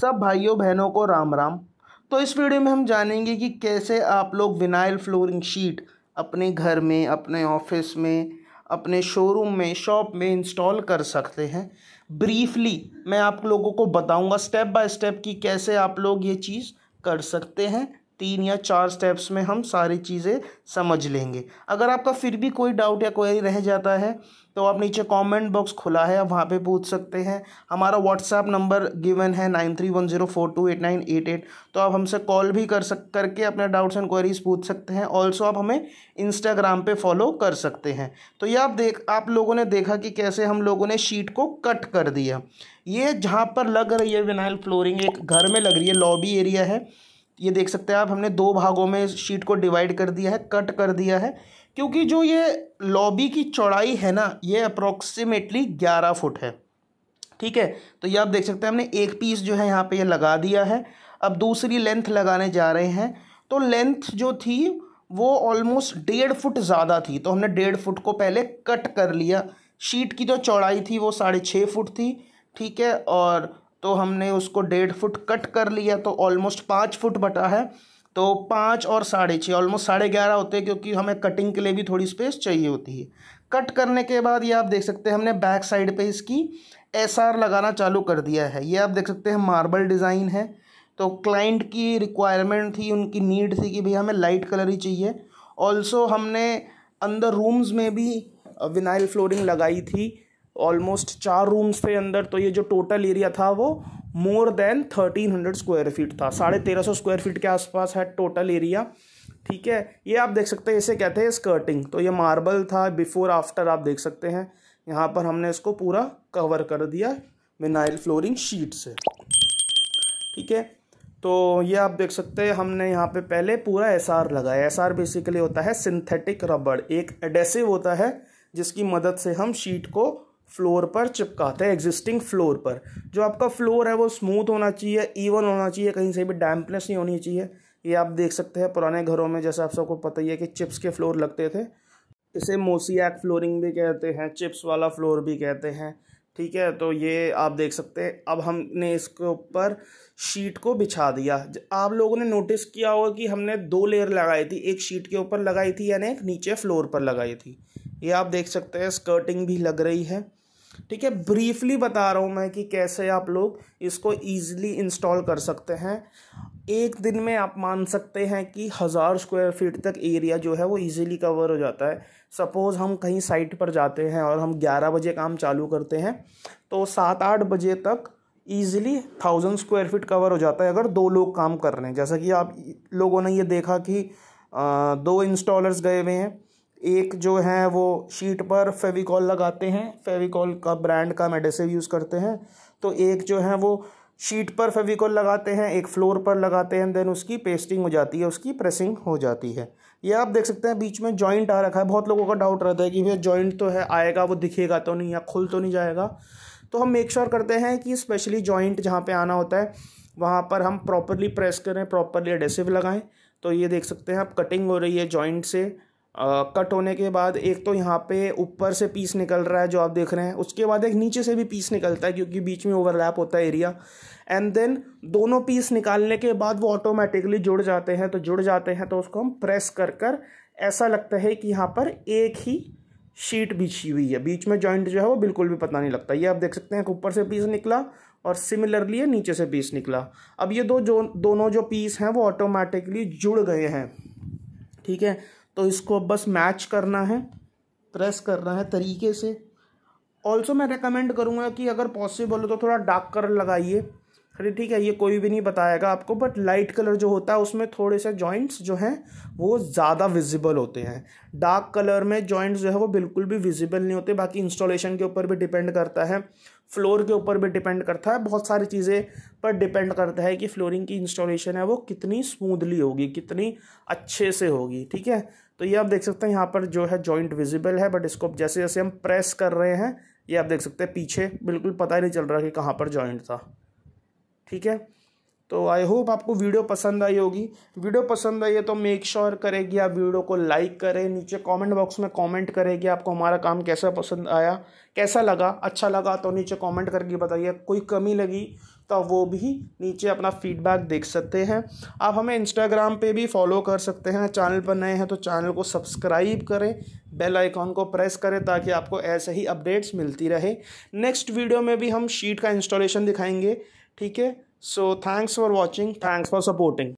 सब भाइयों बहनों को राम राम तो इस वीडियो में हम जानेंगे कि कैसे आप लोग विनाइल फ्लोरिंग शीट अपने घर में अपने ऑफिस में अपने शोरूम में शॉप में इंस्टॉल कर सकते हैं ब्रीफली मैं आप लोगों को बताऊंगा स्टेप बाय स्टेप कि कैसे आप लोग ये चीज़ कर सकते हैं तीन या चार स्टेप्स में हम सारी चीज़ें समझ लेंगे अगर आपका फिर भी कोई डाउट या क्वेरी रह जाता है तो आप नीचे कमेंट बॉक्स खुला है आप वहाँ पे पूछ सकते हैं हमारा व्हाट्सएप नंबर गिवन है nine three one zero four two eight nine eight eight तो आप हमसे कॉल भी कर सक करके अपने डाउट्स एंड क्वेरीज पूछ सकते हैं ऑल्सो आप हमें इंस्टाग्राम पे फॉलो कर सकते हैं तो ये आप देख आप लोगों ने देखा कि कैसे हम लोगों ने शीट को कट कर दिया ये जहाँ पर लग रही है विनाइल फ्लोरिंग एक घर में लग रही है लॉबी एरिया है ये देख सकते हैं आप हमने दो भागों में शीट को डिवाइड कर दिया है कट कर दिया है क्योंकि जो ये लॉबी की चौड़ाई है ना ये अप्रोक्सीमेटली ग्यारह फुट है ठीक है तो ये आप देख सकते हैं हमने एक पीस जो है यहाँ पे ये लगा दिया है अब दूसरी लेंथ लगाने जा रहे हैं तो लेंथ जो थी वो ऑलमोस्ट डेढ़ फुट ज़्यादा थी तो हमने डेढ़ फुट को पहले कट कर लिया शीट की जो चौड़ाई थी वो साढ़े छः फुट थी ठीक है और तो हमने उसको डेढ़ फुट कट कर लिया तो ऑलमोस्ट पाँच फुट बटा है तो पाँच और साढ़े छः ऑलमोस्ट साढ़े ग्यारह होते हैं क्योंकि हमें कटिंग के लिए भी थोड़ी स्पेस चाहिए होती है कट करने के बाद ये आप देख सकते हैं हमने बैक साइड पे इसकी एस आर लगाना चालू कर दिया है ये आप देख सकते हैं मार्बल डिज़ाइन है तो क्लाइंट की रिक्वायरमेंट थी उनकी नीड थी कि भैया हमें लाइट कलर ही चाहिए ऑल्सो हमने अंदर रूम्स में भी विनाइल फ्लोरिंग लगाई थी ऑलमोस्ट चार रूम्स थे अंदर तो ये जो टोटल एरिया था वो more than thirteen hundred square feet था साढ़े तेरह सौ स्क्वायर फीट के आसपास है टोटल एरिया ठीक है ये आप देख सकते हैं इसे कहते हैं स्कर्टिंग तो ये मार्बल था बिफोर आफ्टर आप देख सकते हैं यहाँ पर हमने इसको पूरा कवर कर दिया विनाइल फ्लोरिंग शीट से ठीक है तो ये आप देख सकते हैं हमने यहाँ पे पहले पूरा एस आर लगाया एस आर बेसिकली होता है सिंथेटिक रबड़ एक एडेसिव होता है जिसकी मदद से हम शीट को फ्लोर पर चिपकाते हैं एग्जिस्टिंग फ्लोर पर जो आपका फ्लोर है वो स्मूथ होना चाहिए ईवन होना चाहिए कहीं से भी डैम्पनेस नहीं होनी चाहिए ये आप देख सकते हैं पुराने घरों में जैसे आप सबको पता ही है कि चिप्स के फ्लोर लगते थे इसे मोसियाक फ्लोरिंग भी कहते हैं चिप्स वाला फ्लोर भी कहते हैं ठीक है तो ये आप देख सकते हैं अब हमने इसके ऊपर शीट को बिछा दिया आप लोगों ने नोटिस किया होगा कि हमने दो लेयर लगाई थी एक शीट के ऊपर लगाई थी यानी एक नीचे फ्लोर पर लगाई थी ये आप देख सकते हैं स्कर्टिंग भी लग रही है ठीक है ब्रीफली बता रहा हूँ मैं कि कैसे आप लोग इसको ईजिली इंस्टॉल कर सकते हैं एक दिन में आप मान सकते हैं कि हज़ार स्क्वायर फीट तक एरिया जो है वो इजीली कवर हो जाता है सपोज़ हम कहीं साइट पर जाते हैं और हम ग्यारह बजे काम चालू करते हैं तो सात आठ बजे तक easily thousand square feet cover हो जाता है अगर दो लोग काम कर रहे हैं जैसा कि आप लोगों ने ये देखा कि आ, दो इंस्टॉलर्स गए हुए हैं एक जो है वो शीट पर फेविकॉल लगाते हैं फेविकॉल का ब्रांड का मेडिसिव यूज़ करते हैं तो एक जो है वो शीट पर फेविकॉल लगाते हैं एक फ्लोर पर लगाते हैं देन उसकी पेस्टिंग हो जाती है उसकी प्रेसिंग हो जाती है ये आप देख सकते हैं बीच में जॉइंट आ रखा है बहुत लोगों का डाउट रहता है कि भैया जॉइंट तो है आएगा वो दिखेगा तो नहीं या खुल तो नहीं जाएगा तो हम मेक श्योर sure करते हैं कि स्पेशली जॉइंट जहाँ पर आना होता है वहाँ पर हम प्रॉपरली प्रेस करें प्रॉपरली एडेसिव लगाएं तो ये देख सकते हैं आप कटिंग हो रही है जॉइंट से कट होने के बाद एक तो यहाँ पे ऊपर से पीस निकल रहा है जो आप देख रहे हैं उसके बाद एक नीचे से भी पीस निकलता है क्योंकि बीच में ओवरलैप होता है एरिया एंड देन दोनों पीस निकालने के बाद वो ऑटोमेटिकली जुड़ जाते हैं तो जुड़ जाते हैं तो उसको हम प्रेस कर कर ऐसा लगता है कि यहाँ पर एक ही शीट बिछी हुई है बीच में जॉइंट जो है वो बिल्कुल भी पता नहीं लगता ये आप देख सकते हैं ऊपर से पीस निकला और सिमिलरली नीचे से पीस निकला अब ये दो जो दोनों जो पीस हैं वो ऑटोमेटिकली जुड़ गए हैं ठीक है तो इसको बस मैच करना है प्रेस करना है तरीके से ऑल्सो मैं रिकमेंड करूँगा कि अगर पॉसिबल हो तो थोड़ा डार्क कलर लगाइए अरे ठीक है ये कोई भी नहीं बताएगा आपको बट लाइट कलर जो होता है उसमें थोड़े से जॉइंट्स जो हैं वो ज़्यादा विजिबल होते हैं डार्क कलर में जॉइंट्स जो है वो बिल्कुल भी विजिबल नहीं होते बाकी इंस्टॉलेशन के ऊपर भी डिपेंड करता है फ्लोर के ऊपर भी डिपेंड करता है बहुत सारी चीज़ें पर डिपेंड करता है कि फ्लोरिंग की इंस्टॉलेशन है वो कितनी स्मूदली होगी कितनी अच्छे से होगी ठीक है तो ये आप देख सकते हैं यहाँ पर जो है जॉइंट विजिबल है बट इसको जैसे जैसे हम प्रेस कर रहे हैं ये आप देख सकते हैं पीछे बिल्कुल पता ही नहीं चल रहा कि कहाँ पर जॉइंट था ठीक है तो आई होप आपको वीडियो पसंद आई होगी वीडियो पसंद आई है तो मेक श्योर करेगी आप वीडियो को लाइक करें नीचे कमेंट बॉक्स में कमेंट करेगी आपको हमारा काम कैसा पसंद आया कैसा लगा अच्छा लगा तो नीचे कमेंट करके बताइए कोई कमी लगी तो वो भी नीचे अपना फीडबैक देख सकते हैं आप हमें इंस्टाग्राम पे भी फॉलो कर सकते हैं चैनल पर नए हैं तो चैनल को सब्सक्राइब करें बेल आइकॉन को प्रेस करें ताकि आपको ऐसे ही अपडेट्स मिलती रहे नेक्स्ट वीडियो में भी हम शीट का इंस्टॉलेशन दिखाएंगे ठीक है So thanks for watching. Thanks for supporting.